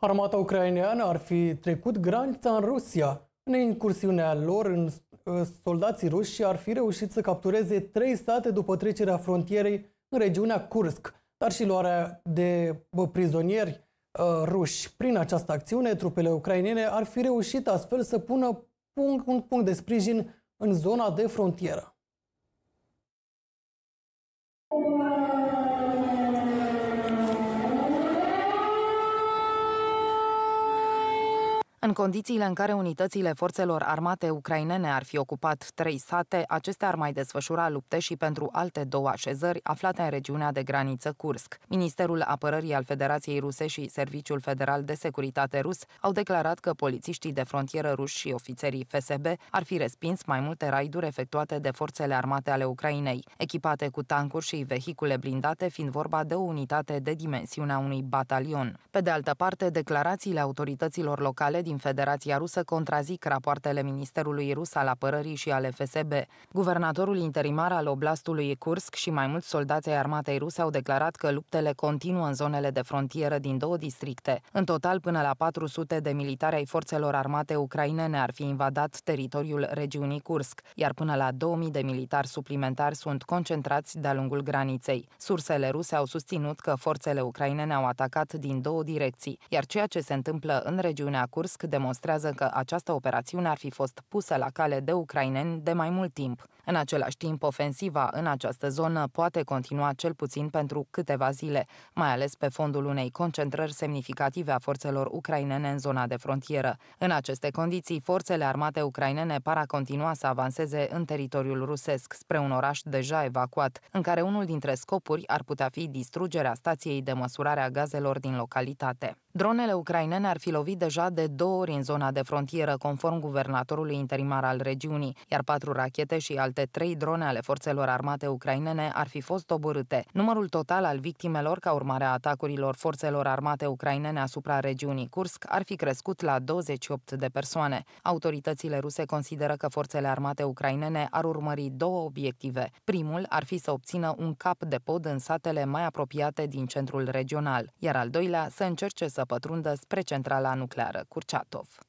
Armata ucraineană ar fi trecut granița în Rusia. În incursiunea lor, în, ă, soldații ruși ar fi reușit să captureze trei state după trecerea frontierei în regiunea Kursk, dar și luarea de prizonieri uh, ruși. Prin această acțiune, trupele ucrainene ar fi reușit astfel să pună punct, un punct de sprijin în zona de frontieră. În condițiile în care unitățile forțelor armate ucrainene ar fi ocupat trei sate, acestea ar mai desfășura lupte și pentru alte două așezări aflate în regiunea de graniță Kursk. Ministerul Apărării al Federației Ruse și Serviciul Federal de Securitate Rus au declarat că polițiștii de frontieră ruși și ofițerii FSB ar fi respins mai multe raiduri efectuate de forțele armate ale Ucrainei, echipate cu tancuri și vehicule blindate, fiind vorba de o unitate de dimensiunea unui batalion. Pe de altă parte, declarațiile autorităților locale din Federația Rusă contrazic rapoartele Ministerului Rus al Apărării și ale FSB. Guvernatorul interimar al oblastului Kursk și mai mulți soldați ai armatei ruse au declarat că luptele continuă în zonele de frontieră din două districte. În total, până la 400 de militari ai forțelor armate ucrainene ar fi invadat teritoriul regiunii Kursk, iar până la 2000 de militari suplimentari sunt concentrați de-a lungul graniței. Sursele ruse au susținut că forțele ucrainene au atacat din două direcții, iar ceea ce se întâmplă în regiunea Kursk demonstrează că această operațiune ar fi fost pusă la cale de ucraineni de mai mult timp. În același timp, ofensiva în această zonă poate continua cel puțin pentru câteva zile, mai ales pe fondul unei concentrări semnificative a forțelor ucrainene în zona de frontieră. În aceste condiții, forțele armate ucrainene par a continua să avanseze în teritoriul rusesc, spre un oraș deja evacuat, în care unul dintre scopuri ar putea fi distrugerea stației de măsurare a gazelor din localitate. Dronele ucrainene ar fi lovit deja de două ori în zona de frontieră, conform guvernatorului interimar al regiunii, iar patru rachete și alte alte trei drone ale forțelor armate ucrainene ar fi fost doborâte. Numărul total al victimelor ca urmare a atacurilor forțelor armate ucrainene asupra regiunii Kursk ar fi crescut la 28 de persoane. Autoritățile ruse consideră că forțele armate ucrainene ar urmări două obiective. Primul ar fi să obțină un cap de pod în satele mai apropiate din centrul regional, iar al doilea să încerce să pătrundă spre centrala nucleară Kurchatov.